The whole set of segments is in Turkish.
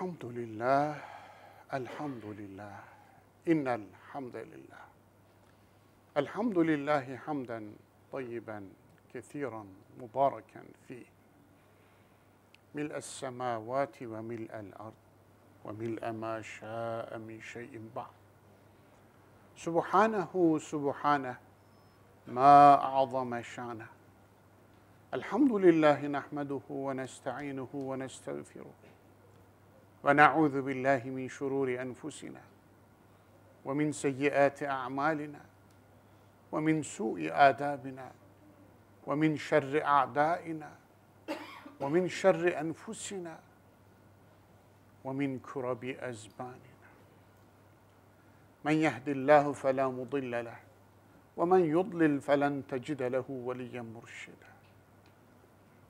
الحمد لله الحمد لله إن الحمد لله الحمد لله حمدا طيبا كثيرا مباركا فيه ملء السماوات وملء الأرض وملء ما شاء من شيء بعد سبحانه سبحانه ما أعظم شانه الحمد لله نحمده ونستعينه ونستغفره ونعوذ بالله من شرور انفسنا ومن سيئات اعمالنا ومن سوء آدابنا ومن شر أعدائنا ومن شر أنفسنا ومن كرب أزماننا من يهد الله فلا مضل له ومن يضلل فلن تجد له وليا مرشدا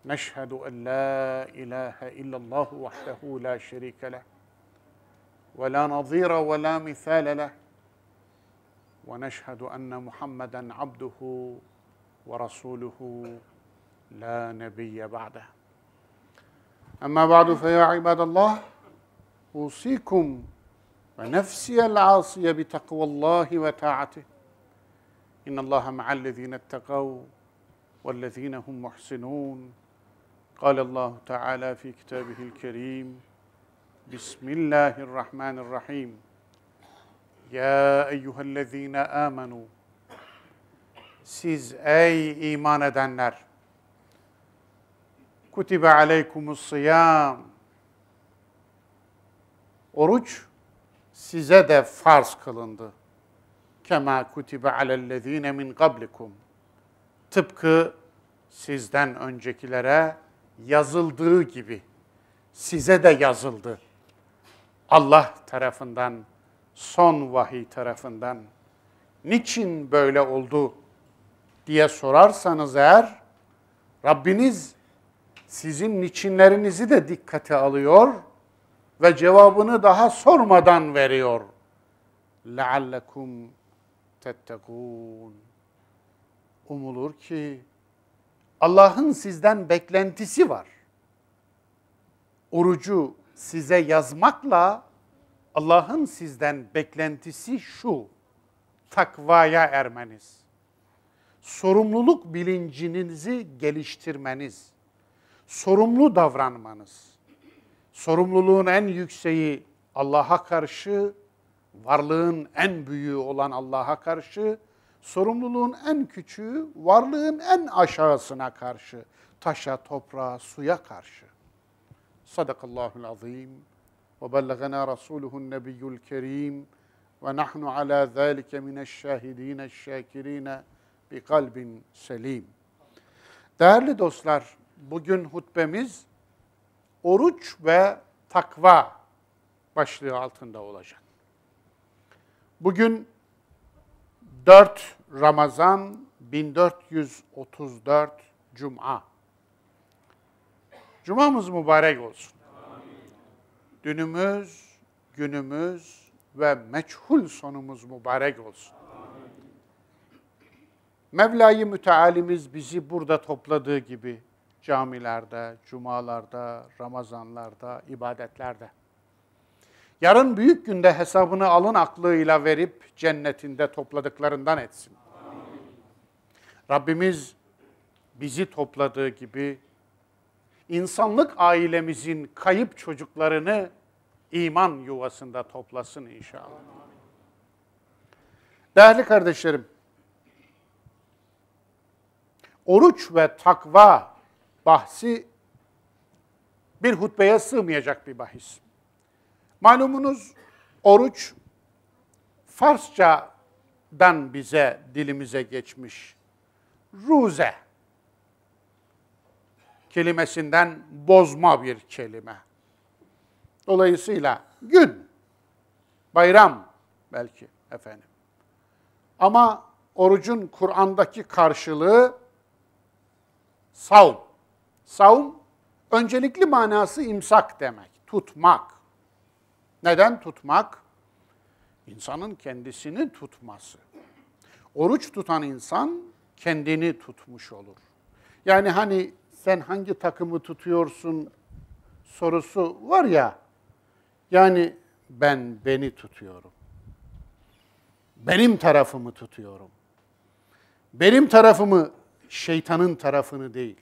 نشهد ان لا اله الا الله وحده لا شريك له ولا نظير ولا مثال له ونشهد ان محمدا عبده ورسوله لا نبي بعده اما بعد فيا عباد الله اوصيكم ونفسي العاصيه بتقوى الله وطاعته ان الله مع الذين اتقوا والذين هم محسنون قال الله تعالى في كتابه الكريم بسم الله الرحمن الرحيم Ya eyyühellezine amenu. Siz ey iman edenler. Kutibe aleykumus sıyam. Oruç size de farz kılındı. Kema kutibe alellezine min qablikum. Tıpkı sizden öncekilere yazıldığı gibi size de yazıldı. Allah tarafından, son vahiy tarafından. Niçin böyle oldu diye sorarsanız eğer, Rabbiniz sizin niçinlerinizi de dikkate alıyor ve cevabını daha sormadan veriyor. لَعَلَّكُمْ تَتَّقُونَ Umulur ki Allah'ın sizden beklentisi var. Orucu size yazmakla Allah'ın sizden beklentisi şu. Takvaya ermeniz. Sorumluluk bilincinizi geliştirmeniz. Sorumlu davranmanız. Sorumluluğun en yükseği Allah'a karşı, varlığın en büyüğü olan Allah'a karşı sorumluluğun en küçüğü varlığın en aşağısına karşı, taşa, toprağa, suya karşı. Sadakallahul azim ve bellagana rasuluhun nebiyyül kerim ve nahnu ala zalike mineşşahidine şakirine bi kalbin selim. Değerli dostlar, bugün hutbemiz oruç ve takva başlığı altında olacak. Bugün 4 Ramazan 1434 Cuma. Cumamız mübarek olsun. Amin. Dünümüz, günümüz ve meçhul sonumuz mübarek olsun. Amin. Mevla-i Mütealimiz bizi burada topladığı gibi camilerde, cumalarda, ramazanlarda, ibadetlerde Yarın büyük günde hesabını alın aklıyla verip cennetinde topladıklarından etsin. Rabbimiz bizi topladığı gibi insanlık ailemizin kayıp çocuklarını iman yuvasında toplasın inşallah. Değerli kardeşlerim, oruç ve takva bahsi bir hutbeye sığmayacak bir bahis. Malumunuz oruç Farsçadan bize dilimize geçmiş. Ruze kelimesinden bozma bir kelime. Dolayısıyla gün, bayram belki efendim. Ama orucun Kur'an'daki karşılığı savun. Savun öncelikli manası imsak demek, tutmak. Neden tutmak? İnsanın kendisini tutması. Oruç tutan insan kendini tutmuş olur. Yani hani sen hangi takımı tutuyorsun sorusu var ya. Yani ben beni tutuyorum. Benim tarafımı tutuyorum. Benim tarafımı şeytanın tarafını değil.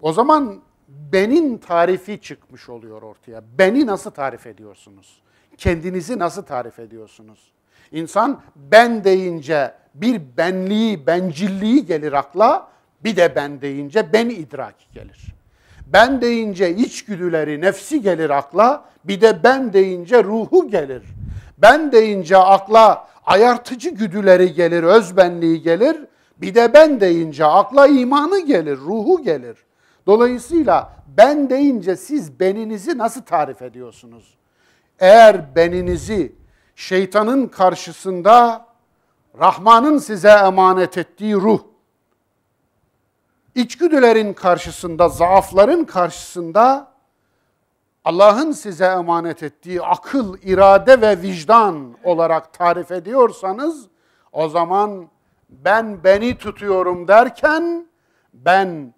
O zaman benin tarifi çıkmış oluyor ortaya. Beni nasıl tarif ediyorsunuz? Kendinizi nasıl tarif ediyorsunuz? İnsan ben deyince bir benliği, bencilliği gelir akla, bir de ben deyince ben idraki gelir. Ben deyince içgüdüleri, nefsi gelir akla, bir de ben deyince ruhu gelir. Ben deyince akla ayartıcı güdüleri gelir, özbenliği gelir. Bir de ben deyince akla imanı gelir, ruhu gelir. Dolayısıyla ben deyince siz beninizi nasıl tarif ediyorsunuz? Eğer beninizi şeytanın karşısında Rahman'ın size emanet ettiği ruh, içgüdülerin karşısında, zaafların karşısında Allah'ın size emanet ettiği akıl, irade ve vicdan olarak tarif ediyorsanız o zaman ben beni tutuyorum derken ben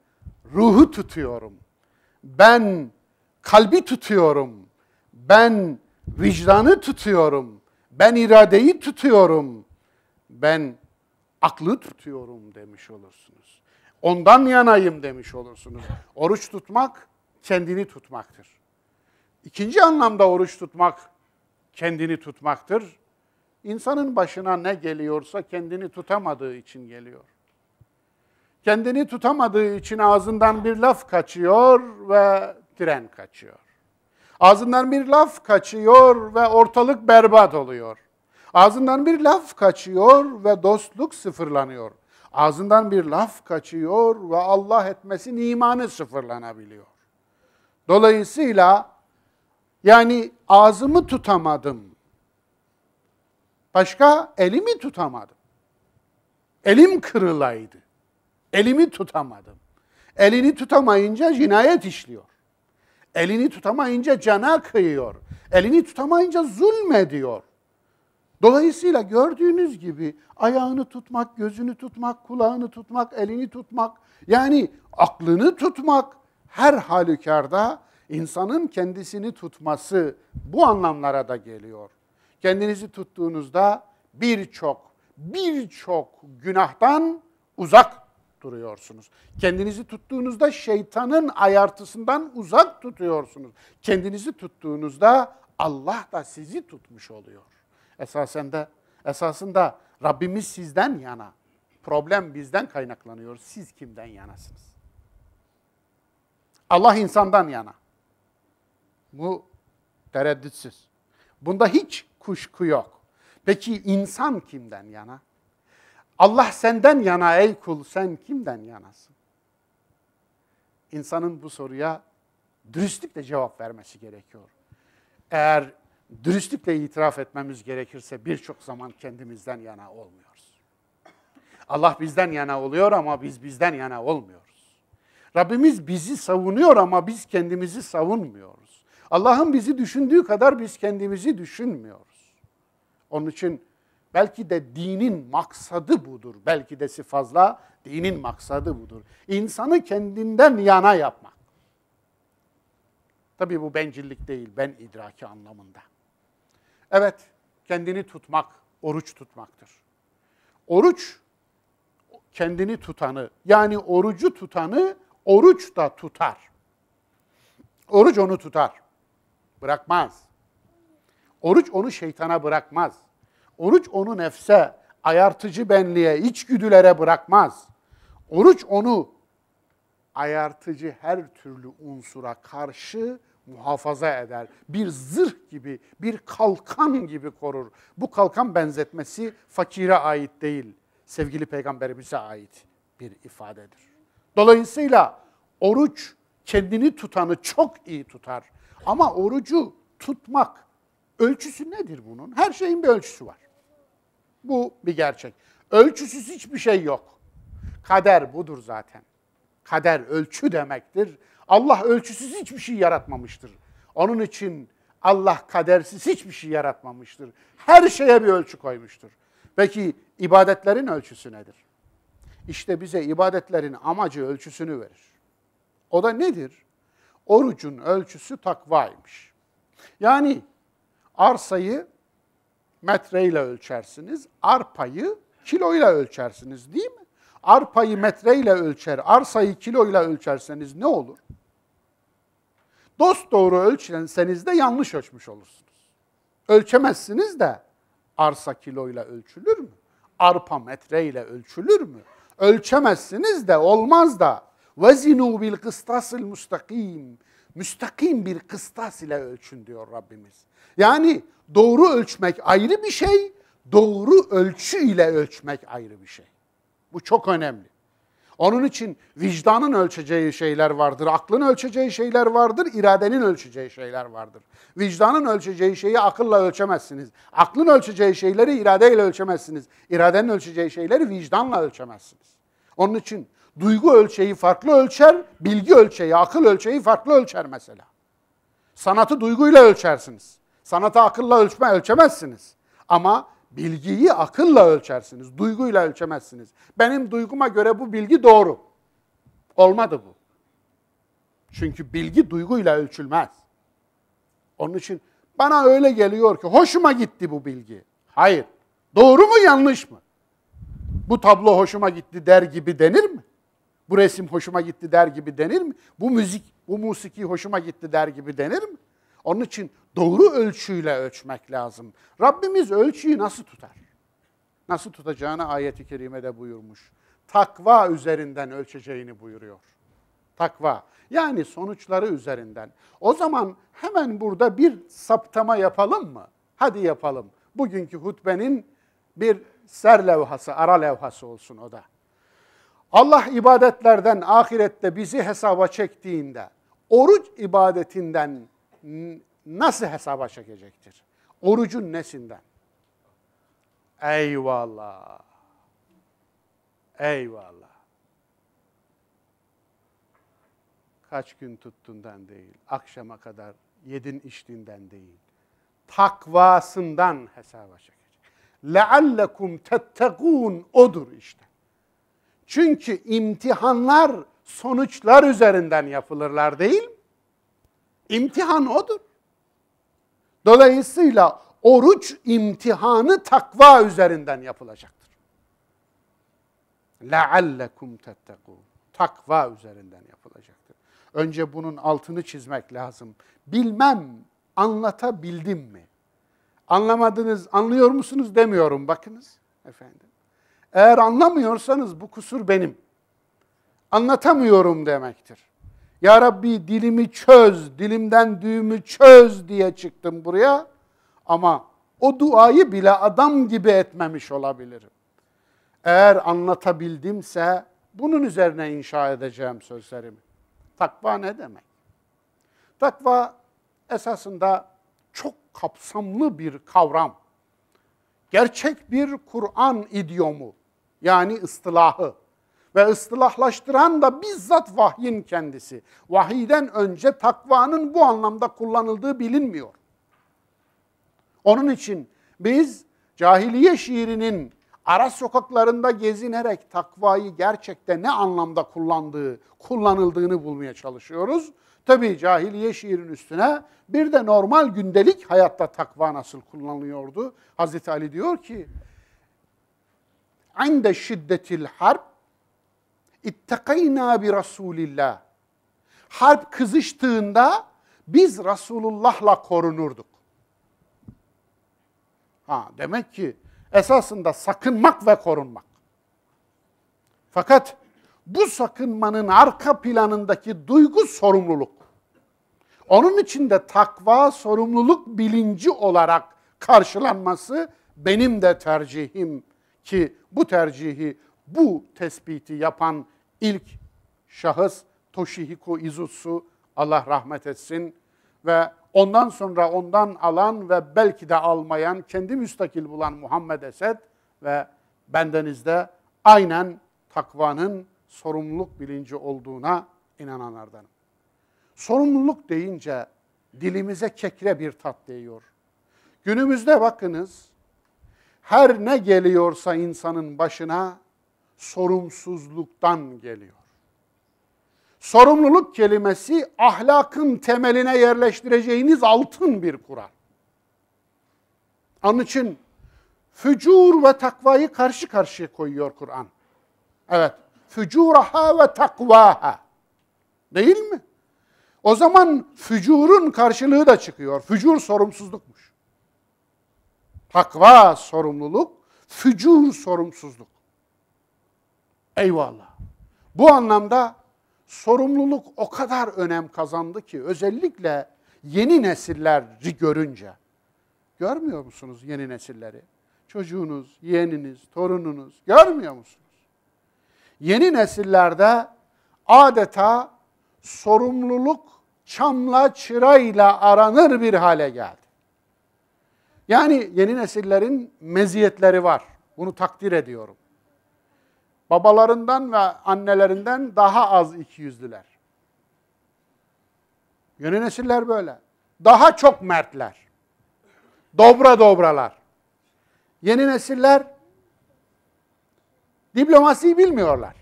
ruhu tutuyorum. Ben kalbi tutuyorum. Ben vicdanı tutuyorum. Ben iradeyi tutuyorum. Ben aklı tutuyorum demiş olursunuz. Ondan yanayım demiş olursunuz. Oruç tutmak kendini tutmaktır. İkinci anlamda oruç tutmak kendini tutmaktır. İnsanın başına ne geliyorsa kendini tutamadığı için geliyor kendini tutamadığı için ağzından bir laf kaçıyor ve tren kaçıyor. Ağzından bir laf kaçıyor ve ortalık berbat oluyor. Ağzından bir laf kaçıyor ve dostluk sıfırlanıyor. Ağzından bir laf kaçıyor ve Allah etmesin imanı sıfırlanabiliyor. Dolayısıyla yani ağzımı tutamadım. Başka elimi tutamadım. Elim kırılaydı. Elimi tutamadım. Elini tutamayınca cinayet işliyor. Elini tutamayınca cana kıyıyor. Elini tutamayınca zulmediyor. Dolayısıyla gördüğünüz gibi ayağını tutmak, gözünü tutmak, kulağını tutmak, elini tutmak, yani aklını tutmak her halükarda insanın kendisini tutması bu anlamlara da geliyor. Kendinizi tuttuğunuzda birçok, birçok günahtan uzak tutturuyorsunuz. Kendinizi tuttuğunuzda şeytanın ayartısından uzak tutuyorsunuz. Kendinizi tuttuğunuzda Allah da sizi tutmuş oluyor. Esasen de esasında Rabbimiz sizden yana. Problem bizden kaynaklanıyor. Siz kimden yanasınız? Allah insandan yana. Bu tereddütsüz. Bunda hiç kuşku yok. Peki insan kimden yana? Allah senden yana ey kul sen kimden yanasın? İnsanın bu soruya dürüstlükle cevap vermesi gerekiyor. Eğer dürüstlükle itiraf etmemiz gerekirse birçok zaman kendimizden yana olmuyoruz. Allah bizden yana oluyor ama biz bizden yana olmuyoruz. Rabbimiz bizi savunuyor ama biz kendimizi savunmuyoruz. Allah'ın bizi düşündüğü kadar biz kendimizi düşünmüyoruz. Onun için Belki de dinin maksadı budur. Belki desi fazla dinin maksadı budur. İnsanı kendinden yana yapmak. Tabii bu bencillik değil, ben idraki anlamında. Evet, kendini tutmak, oruç tutmaktır. Oruç, kendini tutanı, yani orucu tutanı oruç da tutar. Oruç onu tutar, bırakmaz. Oruç onu şeytana bırakmaz. Oruç onu nefse, ayartıcı benliğe, içgüdülere bırakmaz. Oruç onu ayartıcı her türlü unsura karşı muhafaza eder. Bir zırh gibi, bir kalkan gibi korur. Bu kalkan benzetmesi fakire ait değil, sevgili peygamberimize ait bir ifadedir. Dolayısıyla oruç kendini tutanı çok iyi tutar. Ama orucu tutmak ölçüsü nedir bunun? Her şeyin bir ölçüsü var. Bu bir gerçek. Ölçüsüz hiçbir şey yok. Kader budur zaten. Kader ölçü demektir. Allah ölçüsüz hiçbir şey yaratmamıştır. Onun için Allah kadersiz hiçbir şey yaratmamıştır. Her şeye bir ölçü koymuştur. Peki ibadetlerin ölçüsü nedir? İşte bize ibadetlerin amacı ölçüsünü verir. O da nedir? Orucun ölçüsü takvaymış. Yani arsayı metreyle ölçersiniz. Arpayı kiloyla ölçersiniz değil mi? Arpayı metreyle ölçer, arsayı kiloyla ölçerseniz ne olur? Dost doğru ölçenseniz de yanlış ölçmüş olursunuz. Ölçemezsiniz de arsa kiloyla ölçülür mü? Arpa metreyle ölçülür mü? Ölçemezsiniz de olmaz da. وَزِنُوا بِالْقِسْطَاسِ الْمُسْتَقِيمِ müstakim bir kıstas ile ölçün diyor Rabbimiz. Yani doğru ölçmek ayrı bir şey, doğru ölçü ile ölçmek ayrı bir şey. Bu çok önemli. Onun için vicdanın ölçeceği şeyler vardır, aklın ölçeceği şeyler vardır, iradenin ölçeceği şeyler vardır. Vicdanın ölçeceği şeyi akılla ölçemezsiniz. Aklın ölçeceği şeyleri iradeyle ölçemezsiniz. İradenin ölçeceği şeyleri vicdanla ölçemezsiniz. Onun için Duygu ölçeği farklı ölçer, bilgi ölçeği, akıl ölçeği farklı ölçer mesela. Sanatı duyguyla ölçersiniz. Sanatı akılla ölçme ölçemezsiniz. Ama bilgiyi akılla ölçersiniz, duyguyla ölçemezsiniz. Benim duyguma göre bu bilgi doğru. Olmadı bu. Çünkü bilgi duyguyla ölçülmez. Onun için bana öyle geliyor ki hoşuma gitti bu bilgi. Hayır. Doğru mu yanlış mı? Bu tablo hoşuma gitti der gibi denir mi? bu resim hoşuma gitti der gibi denir mi? Bu müzik, bu musiki hoşuma gitti der gibi denir mi? Onun için doğru ölçüyle ölçmek lazım. Rabbimiz ölçüyü nasıl tutar? Nasıl tutacağını ayet-i ayeti kerimede buyurmuş. Takva üzerinden ölçeceğini buyuruyor. Takva. Yani sonuçları üzerinden. O zaman hemen burada bir saptama yapalım mı? Hadi yapalım. Bugünkü hutbenin bir ser levhası, ara levhası olsun o da. Allah ibadetlerden ahirette bizi hesaba çektiğinde oruç ibadetinden nasıl hesaba çekecektir? Orucun nesinden? Eyvallah. Eyvallah. Kaç gün tuttundan değil, akşama kadar yedin içtiğinden değil. Takvasından hesaba çekecek. لَعَلَّكُمْ تَتَّقُونَ O'dur işte. Çünkü imtihanlar sonuçlar üzerinden yapılırlar değil mi? İmtihan odur. Dolayısıyla oruç imtihanı takva üzerinden yapılacaktır. لَعَلَّكُمْ تَتَّقُونَ Takva üzerinden yapılacaktır. Önce bunun altını çizmek lazım. Bilmem anlatabildim mi? Anlamadınız, anlıyor musunuz demiyorum bakınız efendim. Eğer anlamıyorsanız bu kusur benim. Anlatamıyorum demektir. Ya Rabbi dilimi çöz, dilimden düğümü çöz diye çıktım buraya. Ama o duayı bile adam gibi etmemiş olabilirim. Eğer anlatabildimse bunun üzerine inşa edeceğim sözlerimi. Takva ne demek? Takva esasında çok kapsamlı bir kavram. Gerçek bir Kur'an idiomu yani ıstılahı. Ve ıstılahlaştıran da bizzat vahyin kendisi. Vahiden önce takvanın bu anlamda kullanıldığı bilinmiyor. Onun için biz cahiliye şiirinin ara sokaklarında gezinerek takvayı gerçekte ne anlamda kullandığı, kullanıldığını bulmaya çalışıyoruz. Tabi cahiliye şiirin üstüne bir de normal gündelik hayatta takva nasıl kullanılıyordu? Hazreti Ali diyor ki عند شدة الحرب ittakayna bi Rasulillah. Harp kızıştığında biz Resulullah'la korunurduk. Ha, demek ki esasında sakınmak ve korunmak. Fakat bu sakınmanın arka planındaki duygu sorumluluk. Onun için de takva sorumluluk bilinci olarak karşılanması benim de tercihim ki bu tercihi, bu tespiti yapan ilk şahıs Toshihiko Izutsu Allah rahmet etsin ve ondan sonra ondan alan ve belki de almayan, kendi müstakil bulan Muhammed Esed ve bendenizde aynen takvanın sorumluluk bilinci olduğuna inananlardanım. Sorumluluk deyince dilimize kekre bir tat değiyor. Günümüzde bakınız her ne geliyorsa insanın başına sorumsuzluktan geliyor. Sorumluluk kelimesi ahlakın temeline yerleştireceğiniz altın bir kural. Onun için fücur ve takvayı karşı karşıya koyuyor Kur'an. Evet, fücuraha ve takvaha. Değil mi? O zaman fücurun karşılığı da çıkıyor. Fücur sorumsuzlukmuş. Takva sorumluluk, fücur sorumsuzluk. Eyvallah. Bu anlamda sorumluluk o kadar önem kazandı ki özellikle yeni nesilleri görünce. Görmüyor musunuz yeni nesilleri? Çocuğunuz, yeğeniniz, torununuz görmüyor musunuz? Yeni nesillerde adeta sorumluluk çamla çırayla aranır bir hale geldi. Yani yeni nesillerin meziyetleri var. Bunu takdir ediyorum. Babalarından ve annelerinden daha az iki yüzlüler. Yeni nesiller böyle. Daha çok mertler. Dobra dobralar. Yeni nesiller diplomasiyi bilmiyorlar.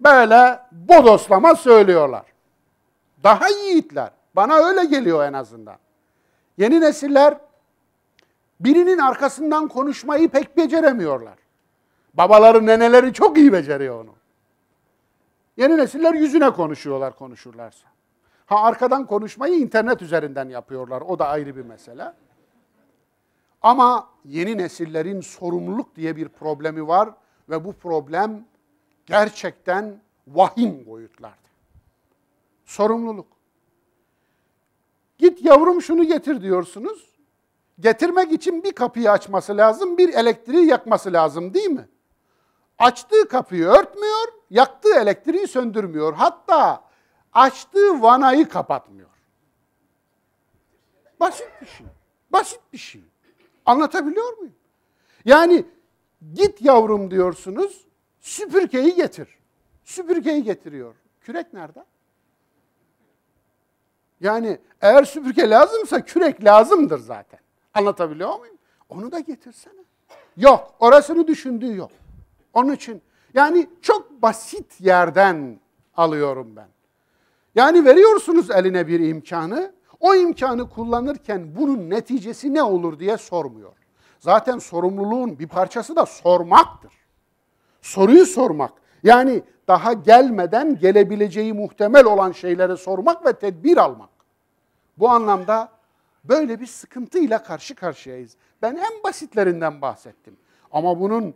Böyle bodoslama söylüyorlar. Daha yiğitler. Bana öyle geliyor en azından. Yeni nesiller birinin arkasından konuşmayı pek beceremiyorlar. Babaları, neneleri çok iyi beceriyor onu. Yeni nesiller yüzüne konuşuyorlar konuşurlarsa. Ha arkadan konuşmayı internet üzerinden yapıyorlar. O da ayrı bir mesele. Ama yeni nesillerin sorumluluk diye bir problemi var ve bu problem gerçekten vahim boyutlarda. Sorumluluk. Git yavrum şunu getir diyorsunuz. Getirmek için bir kapıyı açması lazım, bir elektriği yakması lazım değil mi? Açtığı kapıyı örtmüyor, yaktığı elektriği söndürmüyor. Hatta açtığı vanayı kapatmıyor. Basit bir şey. Basit bir şey. Anlatabiliyor muyum? Yani git yavrum diyorsunuz, süpürgeyi getir. Süpürgeyi getiriyor. Kürek nerede? Yani eğer süpürge lazımsa kürek lazımdır zaten. Anlatabiliyor muyum? Onu da getirsene. Yok, orasını düşündüğü yok. Onun için yani çok basit yerden alıyorum ben. Yani veriyorsunuz eline bir imkanı, o imkanı kullanırken bunun neticesi ne olur diye sormuyor. Zaten sorumluluğun bir parçası da sormaktır. Soruyu sormak. Yani daha gelmeden gelebileceği muhtemel olan şeyleri sormak ve tedbir almak. Bu anlamda böyle bir sıkıntıyla karşı karşıyayız. Ben en basitlerinden bahsettim. Ama bunun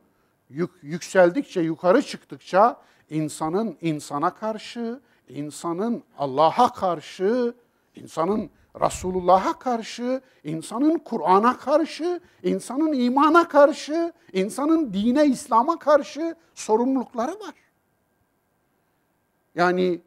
yük, yükseldikçe, yukarı çıktıkça insanın insana karşı, insanın Allah'a karşı, insanın Resulullah'a karşı, insanın Kur'an'a karşı, insanın imana karşı, insanın dine, İslam'a karşı sorumlulukları var. Yani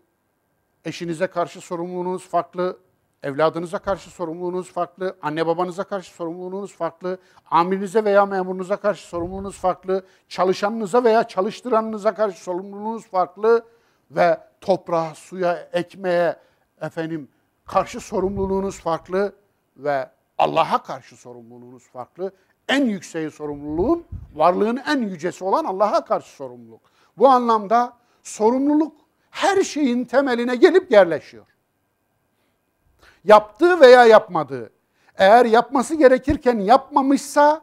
eşinize karşı sorumluluğunuz farklı Evladınıza karşı sorumluluğunuz farklı, anne babanıza karşı sorumluluğunuz farklı, amirinize veya memurunuza karşı sorumluluğunuz farklı, çalışanınıza veya çalıştıranınıza karşı sorumluluğunuz farklı ve toprağa, suya, ekmeğe efendim karşı sorumluluğunuz farklı ve Allah'a karşı sorumluluğunuz farklı. En yükseği sorumluluğun, varlığın en yücesi olan Allah'a karşı sorumluluk. Bu anlamda sorumluluk her şeyin temeline gelip yerleşiyor. Yaptığı veya yapmadığı. Eğer yapması gerekirken yapmamışsa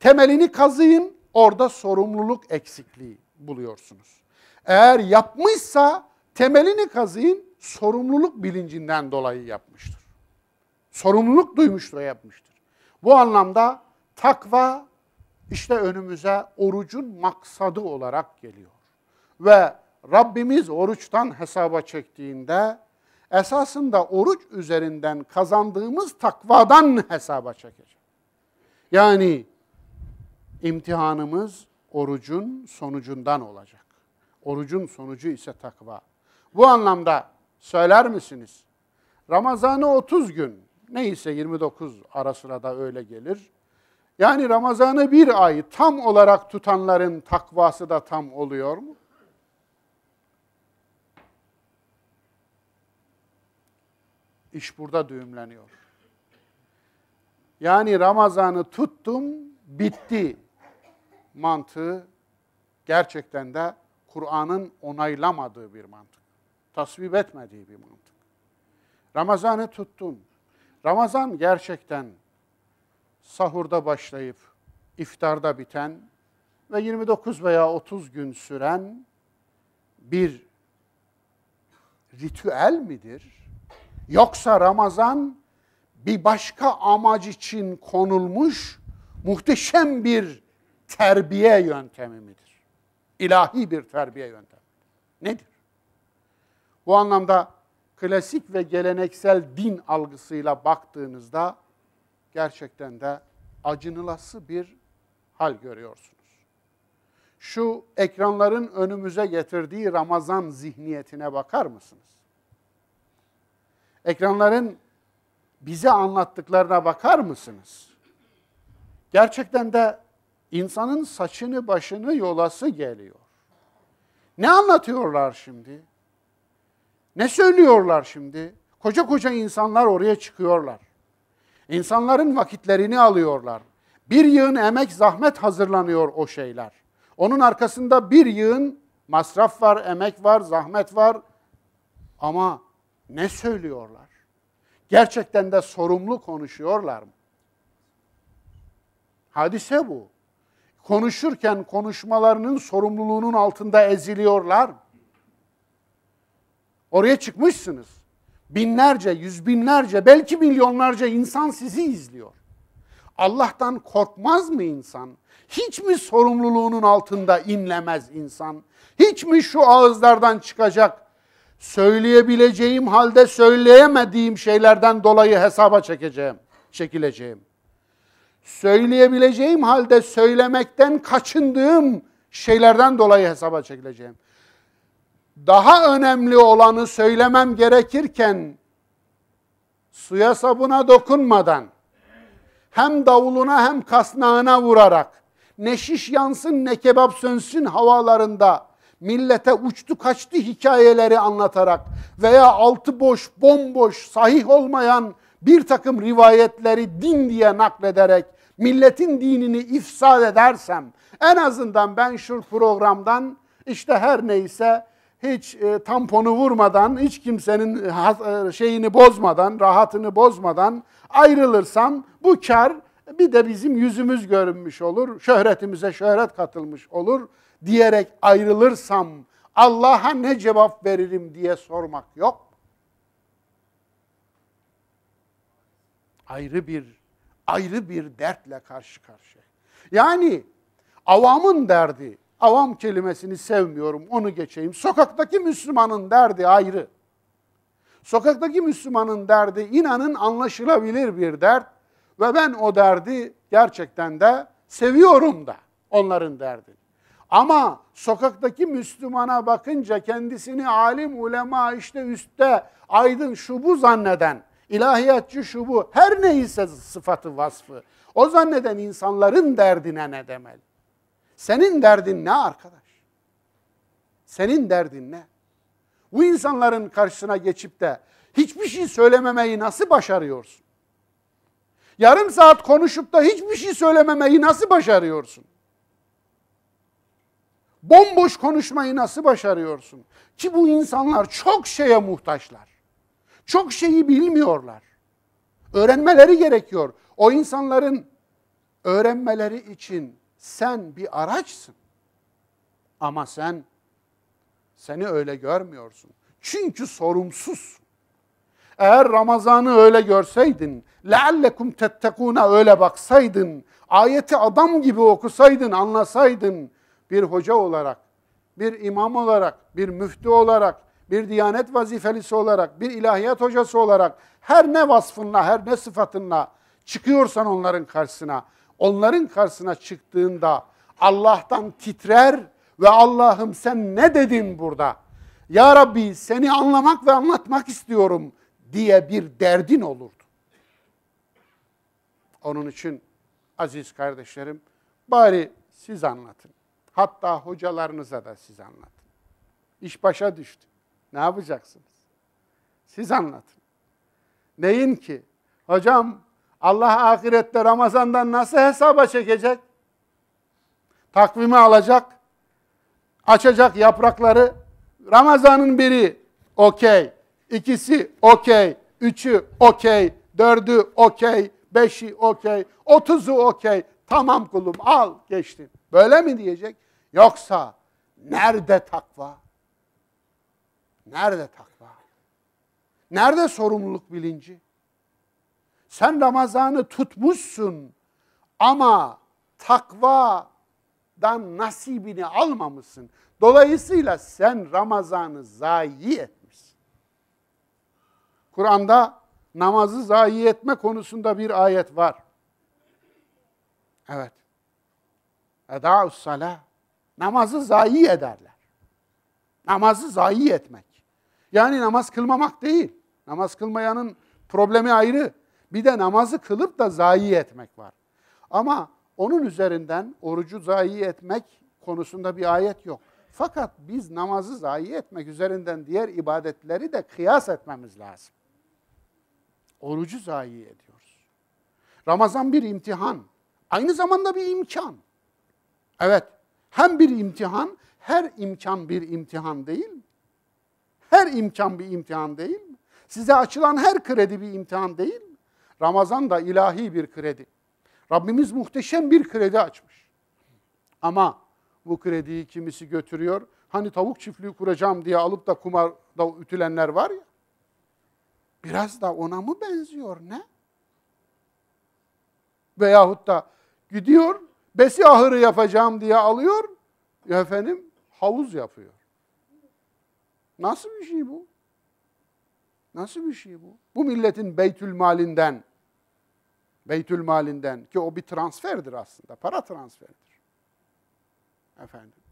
temelini kazıyın orada sorumluluk eksikliği buluyorsunuz. Eğer yapmışsa temelini kazıyın sorumluluk bilincinden dolayı yapmıştır. Sorumluluk duymuştur yapmıştır. Bu anlamda takva işte önümüze orucun maksadı olarak geliyor. Ve Rabbimiz oruçtan hesaba çektiğinde esasında oruç üzerinden kazandığımız takvadan hesaba çekecek. Yani imtihanımız orucun sonucundan olacak. Orucun sonucu ise takva. Bu anlamda söyler misiniz? Ramazan'ı 30 gün, neyse 29 ara sırada öyle gelir. Yani Ramazan'ı bir ay tam olarak tutanların takvası da tam oluyor mu? İş burada düğümleniyor. Yani Ramazan'ı tuttum, bitti mantığı gerçekten de Kur'an'ın onaylamadığı bir mantık. Tasvip etmediği bir mantık. Ramazan'ı tuttum. Ramazan gerçekten sahurda başlayıp iftarda biten ve 29 veya 30 gün süren bir ritüel midir? Yoksa Ramazan bir başka amaç için konulmuş muhteşem bir terbiye yöntemi midir? İlahi bir terbiye yöntemi. Nedir? Bu anlamda klasik ve geleneksel din algısıyla baktığınızda gerçekten de acınılası bir hal görüyorsunuz. Şu ekranların önümüze getirdiği Ramazan zihniyetine bakar mısınız? Ekranların bize anlattıklarına bakar mısınız? Gerçekten de insanın saçını başını yolası geliyor. Ne anlatıyorlar şimdi? Ne söylüyorlar şimdi? Koca koca insanlar oraya çıkıyorlar. İnsanların vakitlerini alıyorlar. Bir yığın emek zahmet hazırlanıyor o şeyler. Onun arkasında bir yığın masraf var, emek var, zahmet var. Ama ne söylüyorlar? Gerçekten de sorumlu konuşuyorlar mı? Hadise bu. Konuşurken konuşmalarının sorumluluğunun altında eziliyorlar mı? Oraya çıkmışsınız. Binlerce, yüz binlerce, belki milyonlarca insan sizi izliyor. Allah'tan korkmaz mı insan? Hiç mi sorumluluğunun altında inlemez insan? Hiç mi şu ağızlardan çıkacak söyleyebileceğim halde söyleyemediğim şeylerden dolayı hesaba çekeceğim, çekileceğim. Söyleyebileceğim halde söylemekten kaçındığım şeylerden dolayı hesaba çekileceğim. Daha önemli olanı söylemem gerekirken suya sabuna dokunmadan hem davuluna hem kasnağına vurarak ne şiş yansın ne kebap sönsün havalarında millete uçtu kaçtı hikayeleri anlatarak veya altı boş, bomboş, sahih olmayan bir takım rivayetleri din diye naklederek milletin dinini ifsad edersem en azından ben şu programdan işte her neyse hiç e, tamponu vurmadan, hiç kimsenin e, e şeyini bozmadan, rahatını bozmadan ayrılırsam bu kar bir de bizim yüzümüz görünmüş olur, şöhretimize şöhret katılmış olur diyerek ayrılırsam Allah'a ne cevap veririm diye sormak yok. Ayrı bir ayrı bir dertle karşı karşıya. Yani avamın derdi, avam kelimesini sevmiyorum, onu geçeyim. Sokaktaki Müslümanın derdi ayrı. Sokaktaki Müslümanın derdi inanın anlaşılabilir bir dert ve ben o derdi gerçekten de seviyorum da onların derdini. Ama sokaktaki Müslümana bakınca kendisini alim, ulema, işte üstte, aydın, şu bu zanneden, ilahiyatçı şu bu, her neyse sıfatı, vasfı. O zanneden insanların derdine ne demeli? Senin derdin ne arkadaş? Senin derdin ne? Bu insanların karşısına geçip de hiçbir şey söylememeyi nasıl başarıyorsun? Yarım saat konuşup da hiçbir şey söylememeyi nasıl başarıyorsun? Bomboş konuşmayı nasıl başarıyorsun? Ki bu insanlar çok şeye muhtaçlar. Çok şeyi bilmiyorlar. Öğrenmeleri gerekiyor. O insanların öğrenmeleri için sen bir araçsın. Ama sen seni öyle görmüyorsun. Çünkü sorumsuz. Eğer Ramazan'ı öyle görseydin, لَعَلَّكُمْ تَتَّقُونَ öyle baksaydın, ayeti adam gibi okusaydın, anlasaydın, bir hoca olarak, bir imam olarak, bir müftü olarak, bir diyanet vazifelisi olarak, bir ilahiyat hocası olarak her ne vasfınla, her ne sıfatınla çıkıyorsan onların karşısına, onların karşısına çıktığında Allah'tan titrer ve Allah'ım sen ne dedin burada? Ya Rabbi seni anlamak ve anlatmak istiyorum diye bir derdin olurdu. Onun için aziz kardeşlerim bari siz anlatın. Hatta hocalarınıza da siz anlatın. İş başa düştü. Ne yapacaksınız? Siz anlatın. Neyin ki? Hocam Allah ahirette Ramazan'dan nasıl hesaba çekecek? Takvimi alacak, açacak yaprakları. Ramazan'ın biri okey, ikisi okey, üçü okey, dördü okey, beşi okey, otuzu okey. Tamam kulum al geçtin. Böyle mi diyecek? Yoksa nerede takva? Nerede takva? Nerede sorumluluk bilinci? Sen Ramazan'ı tutmuşsun ama takvadan nasibini almamışsın. Dolayısıyla sen Ramazan'ı zayi etmişsin. Kur'an'da namazı zayi etme konusunda bir ayet var. Evet. Eda'us sala. Namazı zayi ederler. Namazı zayi etmek. Yani namaz kılmamak değil. Namaz kılmayanın problemi ayrı. Bir de namazı kılıp da zayi etmek var. Ama onun üzerinden orucu zayi etmek konusunda bir ayet yok. Fakat biz namazı zayi etmek üzerinden diğer ibadetleri de kıyas etmemiz lazım. Orucu zayi ediyoruz. Ramazan bir imtihan. Aynı zamanda bir imkan. Evet. Hem bir imtihan, her imkan bir imtihan değil mi? Her imkan bir imtihan değil mi? Size açılan her kredi bir imtihan değil mi? Ramazan da ilahi bir kredi. Rabbimiz muhteşem bir kredi açmış. Ama bu krediyi kimisi götürüyor. Hani tavuk çiftliği kuracağım diye alıp da kumarda ütülenler var ya. Biraz da ona mı benziyor ne? Veyahut da gidiyor besi ahırı yapacağım diye alıyor, efendim havuz yapıyor. Nasıl bir şey bu? Nasıl bir şey bu? Bu milletin beytül malinden, beytül malinden ki o bir transferdir aslında, para transferidir. Efendim.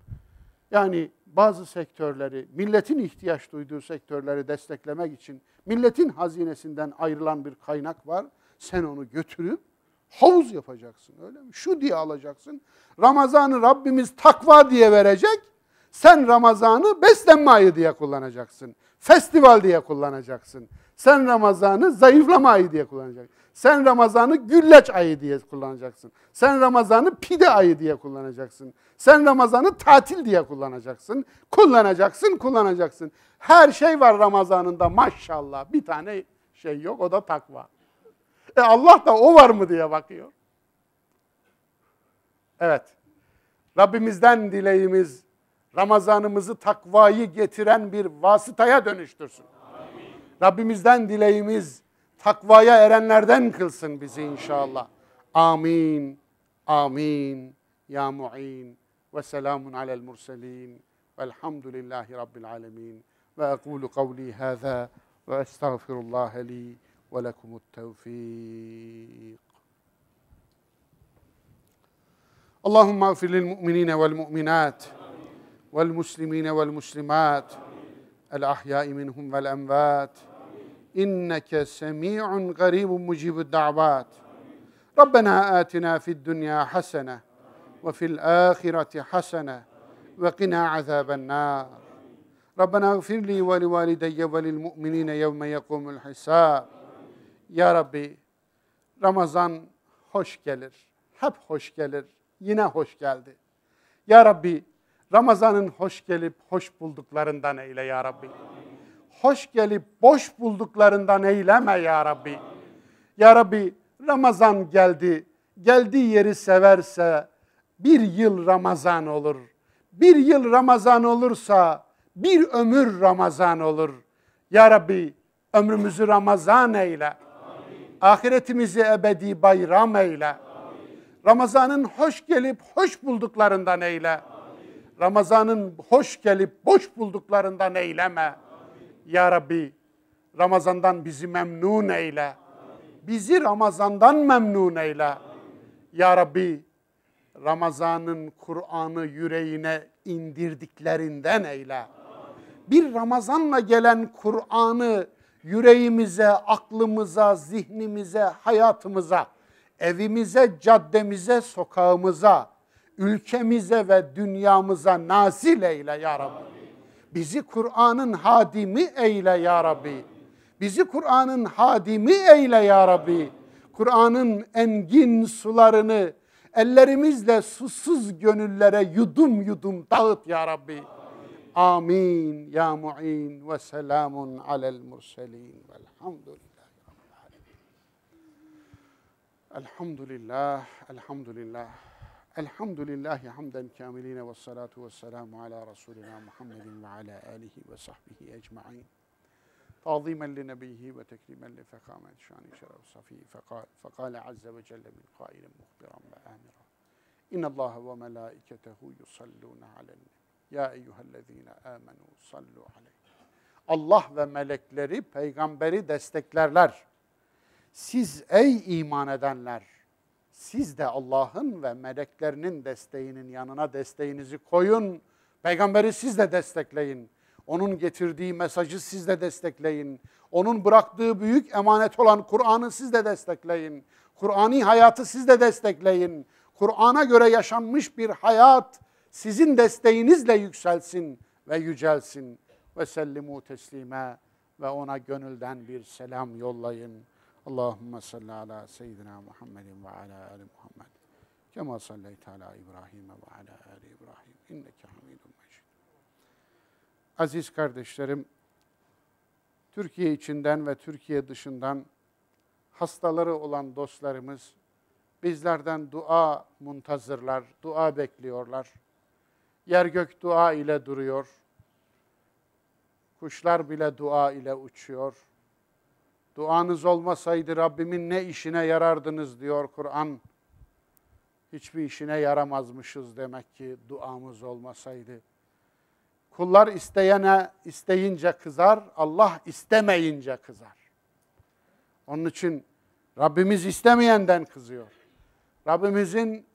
Yani bazı sektörleri, milletin ihtiyaç duyduğu sektörleri desteklemek için milletin hazinesinden ayrılan bir kaynak var. Sen onu götürüp Havuz yapacaksın öyle mi? Şu diye alacaksın. Ramazan'ı Rabbimiz takva diye verecek. Sen Ramazan'ı beslenme ayı diye kullanacaksın. Festival diye kullanacaksın. Sen Ramazan'ı zayıflama ayı diye kullanacaksın. Sen Ramazan'ı güllaç ayı diye kullanacaksın. Sen Ramazan'ı pide ayı diye kullanacaksın. Sen Ramazan'ı tatil diye kullanacaksın. Kullanacaksın, kullanacaksın. Her şey var Ramazan'ında maşallah. Bir tane şey yok o da takva. Allah da o var mı diye bakıyor. Evet. Rabbimizden dileğimiz Ramazanımızı takvayı getiren bir vasıtaya dönüştürsün. Amin. Rabbimizden dileğimiz takvaya erenlerden kılsın bizi inşallah. Amin. Amin. Ya mu'in. Ve selamun alel murselin. Velhamdülillahi Rabbil alemin. Ve ekulu kavli hâzâ ve estağfirullah li. ولكم التوفيق اللهم اغفر للمؤمنين والمؤمنات والمسلمين والمسلمات الأحياء منهم والأموات إنك سميع غريب مجيب الدعوات ربنا آتنا في الدنيا حسنة وفي الآخرة حسنة وقنا عذاب النار ربنا اغفر لي ولوالدي وللمؤمنين يوم يقوم الحساب Ya Rabbi Ramazan hoş gelir. Hep hoş gelir. Yine hoş geldi. Ya Rabbi Ramazan'ın hoş gelip hoş bulduklarından eyle ya Rabbi. Hoş gelip boş bulduklarından eyleme ya Rabbi. Ya Rabbi Ramazan geldi. Geldiği yeri severse bir yıl Ramazan olur. Bir yıl Ramazan olursa bir ömür Ramazan olur. Ya Rabbi ömrümüzü Ramazan eyle. Ahiretimizi ebedi bayram eyle. Ramazan'ın hoş gelip hoş bulduklarından eyle. Ramazan'ın hoş gelip boş bulduklarından eyleme. Amin. Ya Rabbi Ramazan'dan bizi memnun eyle. Bizi Ramazan'dan memnun eyle. Amin. Ya Rabbi Ramazan'ın Kur'an'ı yüreğine indirdiklerinden eyle. Bir Ramazan'la gelen Kur'an'ı yüreğimize, aklımıza, zihnimize, hayatımıza, evimize, caddemize, sokağımıza, ülkemize ve dünyamıza nazil eyle ya Rabbi. Bizi Kur'an'ın hadimi eyle ya Rabbi. Bizi Kur'an'ın hadimi eyle ya Rabbi. Kur'an'ın engin sularını ellerimizle susuz gönüllere yudum yudum dağıt ya Rabbi. آمين يا معين وسلام على المرسلين والحمد لله رب العالمين الحمد لله الحمد لله الحمد لله حمدا كاملين والصلاة والسلام على رسولنا محمد وعلى آله وصحبه أجمعين تعظيما لنبيه وتكريما لفخامة شان شرف صفي فقال, فقال عز وجل من قائل مخبرا وآمرا إن الله وملائكته يصلون على النبي Ya eyyühellezine amenu sallu aleyh. Allah ve melekleri peygamberi desteklerler. Siz ey iman edenler, siz de Allah'ın ve meleklerinin desteğinin yanına desteğinizi koyun. Peygamberi siz de destekleyin. Onun getirdiği mesajı siz de destekleyin. Onun bıraktığı büyük emanet olan Kur'an'ı siz de destekleyin. Kur'ani hayatı siz de destekleyin. Kur'an'a göre yaşanmış bir hayat sizin desteğinizle yükselsin ve yücelsin. Ve sellimu teslime ve ona gönülden bir selam yollayın. Allahümme salli ala seyyidina Muhammedin ve ala ali Muhammed. Kema salleyte ala İbrahim ve ala ali İbrahim. İnneke hamidun mecid. Aziz kardeşlerim, Türkiye içinden ve Türkiye dışından hastaları olan dostlarımız bizlerden dua muntazırlar, dua bekliyorlar. Yer gök dua ile duruyor. Kuşlar bile dua ile uçuyor. Duanız olmasaydı Rabbimin ne işine yarardınız diyor Kur'an. Hiçbir işine yaramazmışız demek ki duamız olmasaydı. Kullar isteyene isteyince kızar, Allah istemeyince kızar. Onun için Rabbimiz istemeyenden kızıyor. Rabbimizin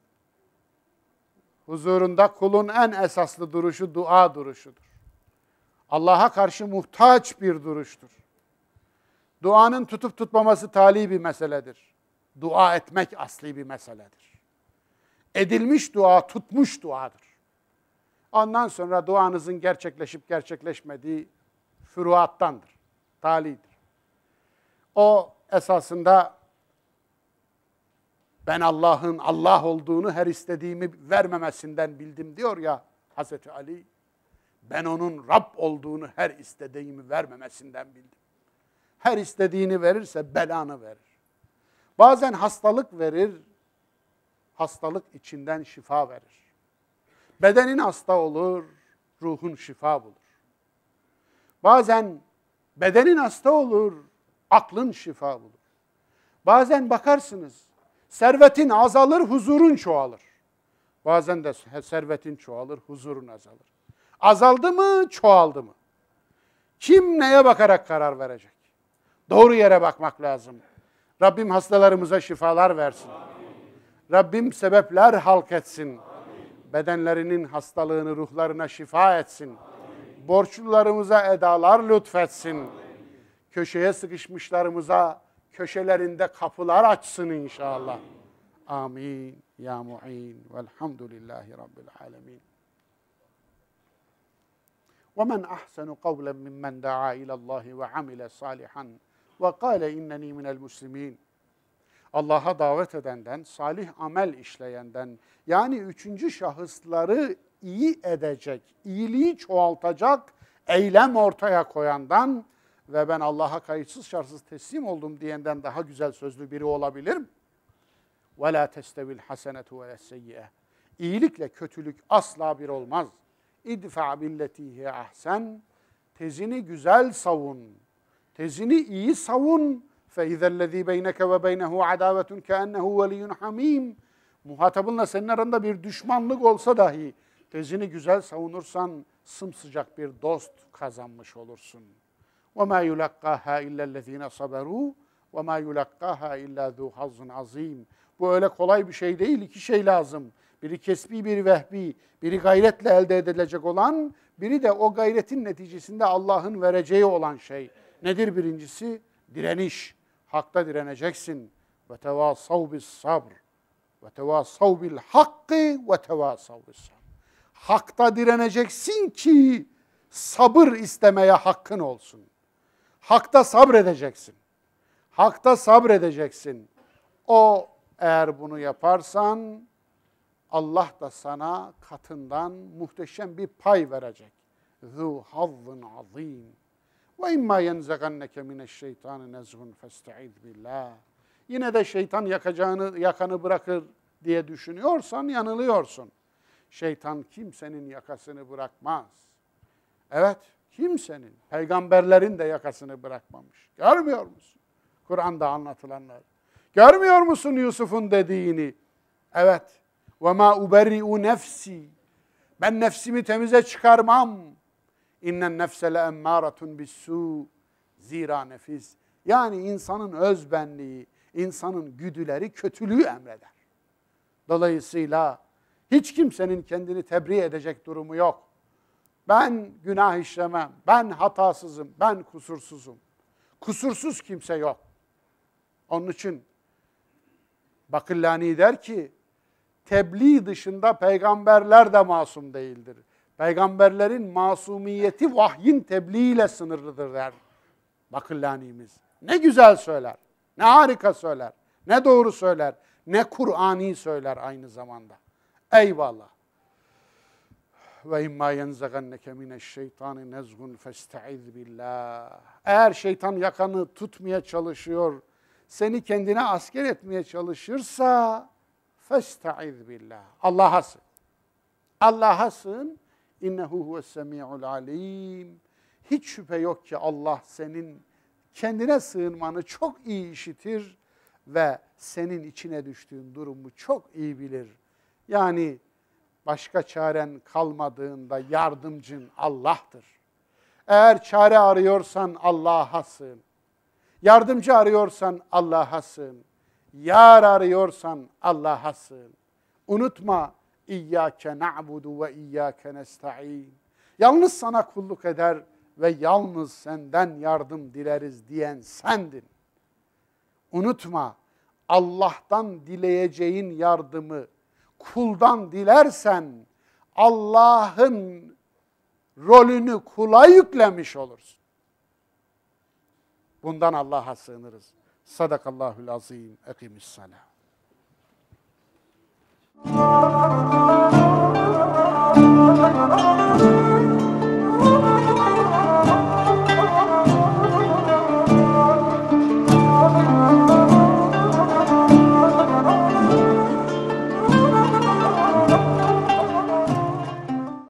huzurunda kulun en esaslı duruşu dua duruşudur. Allah'a karşı muhtaç bir duruştur. Duanın tutup tutmaması tali bir meseledir. Dua etmek asli bir meseledir. Edilmiş dua tutmuş duadır. Ondan sonra duanızın gerçekleşip gerçekleşmediği füruattandır, talidir. O esasında ben Allah'ın Allah olduğunu her istediğimi vermemesinden bildim diyor ya Hazreti Ali. Ben onun Rab olduğunu her istediğimi vermemesinden bildim. Her istediğini verirse belanı verir. Bazen hastalık verir, hastalık içinden şifa verir. Bedenin hasta olur, ruhun şifa bulur. Bazen bedenin hasta olur, aklın şifa bulur. Bazen bakarsınız Servetin azalır, huzurun çoğalır. Bazen de servetin çoğalır, huzurun azalır. Azaldı mı, çoğaldı mı? Kim neye bakarak karar verecek? Doğru yere bakmak lazım. Rabbim hastalarımıza şifalar versin. Rabbim sebepler halk etsin. Bedenlerinin hastalığını ruhlarına şifa etsin. Borçlularımıza edalar lütfetsin. Köşeye sıkışmışlarımıza köşelerinde kapılar açsın inşallah. Amin. Ya mu'in. Velhamdülillahi Rabbil alemin. ومن أحسن قولا ممن دعا إلى الله وعمل صالحا وقال إنني من المسلمين Allah'a davet edenden, salih amel işleyenden, yani üçüncü şahısları iyi edecek, iyiliği çoğaltacak eylem ortaya koyandan ve ben Allah'a kayıtsız şartsız teslim oldum diyenden daha güzel sözlü biri olabilir mi? وَلَا تَسْتَوِ الْحَسَنَةُ وَلَا السَّيِّئَةُ İyilikle kötülük asla bir olmaz. اِدْفَعْ بِالَّتِيهِ ahsen Tezini güzel savun. Tezini iyi savun. فَاِذَا الَّذ۪ي بَيْنَكَ وَبَيْنَهُ عَدَاوَةٌ كَأَنَّهُ وَلِيٌّ حَم۪يمٌ Muhatabınla senin aranda bir düşmanlık olsa dahi tezini güzel savunursan sımsıcak bir dost kazanmış olursun.'' وَمَا يُلَقَّاهَا اِلَّا الَّذ۪ينَ صَبَرُوا وَمَا يُلَقَّاهَا اِلَّا ذُو حَظٍ عَظ۪يمٍ Bu öyle kolay bir şey değil. İki şey lazım. Biri kesbi, biri vehbi. Biri gayretle elde edilecek olan, biri de o gayretin neticesinde Allah'ın vereceği olan şey. Nedir birincisi? Direniş. Hakta direneceksin. Ve tevasav bis sabr. Ve tevasav bil hakkı ve tevasav bis sabr. Hakta direneceksin ki sabır istemeye hakkın olsun. Hakta sabredeceksin. Hakta sabredeceksin. O eğer bunu yaparsan Allah da sana katından muhteşem bir pay verecek. Zu hazzın azim. Ve imma yenzeganneke mineşşeytani nezhun festaiz billah. Yine de şeytan yakacağını, yakanı bırakır diye düşünüyorsan yanılıyorsun. Şeytan kimsenin yakasını bırakmaz. Evet, kimsenin, peygamberlerin de yakasını bırakmamış. Görmüyor musun? Kur'an'da anlatılanlar. Görmüyor musun Yusuf'un dediğini? Evet. Ve ma uberri'u nefsi. Ben nefsimi temize çıkarmam. İnnen nefse le emmâratun bissû. Zira nefis. Yani insanın özbenliği, insanın güdüleri kötülüğü emreder. Dolayısıyla hiç kimsenin kendini tebrik edecek durumu yok. Ben günah işlemem, ben hatasızım, ben kusursuzum. Kusursuz kimse yok. Onun için Bakillani der ki, tebliğ dışında peygamberler de masum değildir. Peygamberlerin masumiyeti vahyin tebliğ ile sınırlıdır der Bakıllanimiz. Ne güzel söyler, ne harika söyler, ne doğru söyler, ne Kur'an'i söyler aynı zamanda. Eyvallah ve imma yenzaganneke mineşşeytani nezgun festaiz billah. Eğer şeytan yakanı tutmaya çalışıyor, seni kendine asker etmeye çalışırsa festaiz billah. Allah'a sığın. Allah'a sığın. İnnehu huves semiul alim. Hiç şüphe yok ki Allah senin kendine sığınmanı çok iyi işitir ve senin içine düştüğün durumu çok iyi bilir. Yani Başka çaren kalmadığında yardımcın Allah'tır. Eğer çare arıyorsan Allah'a sığın. Yardımcı arıyorsan Allah'a sığın. Yar arıyorsan Allah'a sığın. Unutma İyyâke na'budu ve iyyâke nesta'in. Yalnız sana kulluk eder ve yalnız senden yardım dileriz diyen sendin. Unutma Allah'tan dileyeceğin yardımı kuldan dilersen Allah'ın rolünü kula yüklemiş olursun. Bundan Allah'a sığınırız. Sadakallahul azim. Ekimissalam. Thank you.